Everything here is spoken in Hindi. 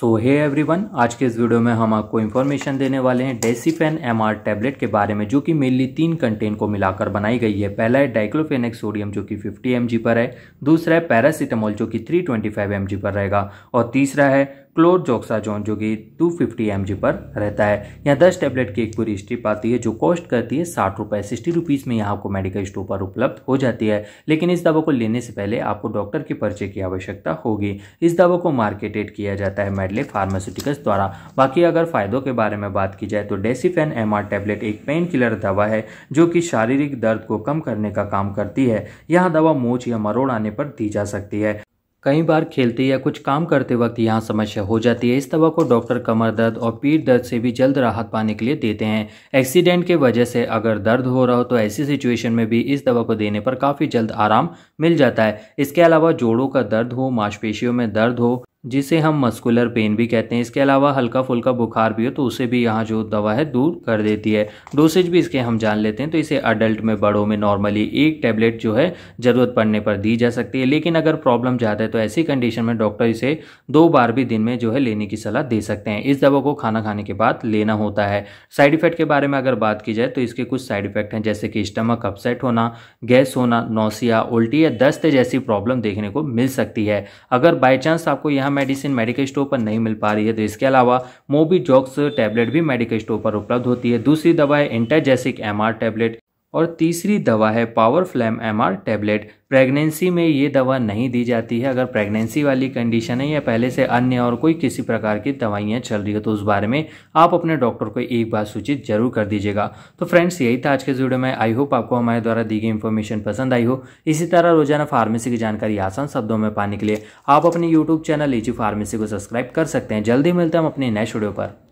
सो हे एवरीवन आज के इस वीडियो में हम आपको इन्फॉर्मेशन देने वाले हैं डेसीफेन एमआर टैबलेट के बारे में जो कि मेनली तीन कंटेंट को मिलाकर बनाई गई है पहला है डाइक्लोफेनिक सोडियम जो कि 50 एम पर है दूसरा है पैरासीटामोल जो कि 325 एम पर रहेगा और तीसरा है क्लोरजोक्साजोन जो कि 250 फिफ्टी पर रहता है यहाँ दस टैबलेट की एक पूरी स्ट्रिप आती है जो कॉस्ट करती है साठ रुपये सिक्सटी रुपीज़ में यहाँ आपको मेडिकल स्टोर पर उपलब्ध हो जाती है लेकिन इस दवा को लेने से पहले आपको डॉक्टर के पर्चे की आवश्यकता होगी इस दवा को मार्केटेड किया जाता है मेडले फार्मास्यूटिकल्स द्वारा बाकी अगर फायदों के बारे में बात की जाए तो डेसीफेन एम आर टेबलेट एक पेन किलर दवा है जो कि शारीरिक दर्द को कम करने का काम करती है यह दवा मोच या मरोड़ आने पर दी जा सकती है कई बार खेलते या कुछ काम करते वक्त यहाँ समस्या हो जाती है इस दवा को डॉक्टर कमर दर्द और पीठ दर्द से भी जल्द राहत पाने के लिए देते हैं एक्सीडेंट के वजह से अगर दर्द हो रहा हो तो ऐसी सिचुएशन में भी इस दवा को देने पर काफ़ी जल्द आराम मिल जाता है इसके अलावा जोड़ों का दर्द हो मांसपेशियों में दर्द हो जिसे हम मस्कुलर पेन भी कहते हैं इसके अलावा हल्का फुल्का बुखार भी हो तो उसे भी यहाँ जो दवा है दूर कर देती है डोसेज भी इसके हम जान लेते हैं तो इसे अडल्ट में बड़ों में नॉर्मली एक टैबलेट जो है ज़रूरत पड़ने पर दी जा सकती है लेकिन अगर प्रॉब्लम ज़्यादा है तो ऐसी कंडीशन में डॉक्टर इसे दो बार भी दिन में जो है लेने की सलाह दे सकते हैं इस दवा को खाना खाने के बाद लेना होता है साइड इफेक्ट के बारे में अगर बात की जाए तो इसके कुछ साइड इफेक्ट हैं जैसे कि स्टमक अपसेट होना गैस होना नौसिया उल्टी या दस्त जैसी प्रॉब्लम देखने को मिल सकती है अगर बाई चांस आपको यहाँ मेडिसिन मेडिकल स्टोर पर नहीं मिल पा रही है तो इसके अलावा मोबी जॉक्स टैबलेट भी मेडिकल स्टोर पर उपलब्ध होती है दूसरी दवा है इंटाजेसिक एम टैबलेट और तीसरी दवा है पावर फ्लैम एम आर टैबलेट प्रेगनेंसी में ये दवा नहीं दी जाती है अगर प्रेगनेंसी वाली कंडीशन है या पहले से अन्य और कोई किसी प्रकार की दवाइयाँ चल रही हो तो उस बारे में आप अपने डॉक्टर को एक बार सूचित जरूर कर दीजिएगा तो फ्रेंड्स यही था आज के वीडियो में आई होप आपको हमारे द्वारा दी गई इन्फॉर्मेशन पसंद आई हो इसी तरह रोजाना फार्मेसी की जानकारी आसान शब्दों में पाने के लिए आप अपने यूट्यूब चैनल एजी फार्मेसी को सब्सक्राइब कर सकते हैं जल्दी मिलते हैं हम अपने नेक्स्ट वीडियो पर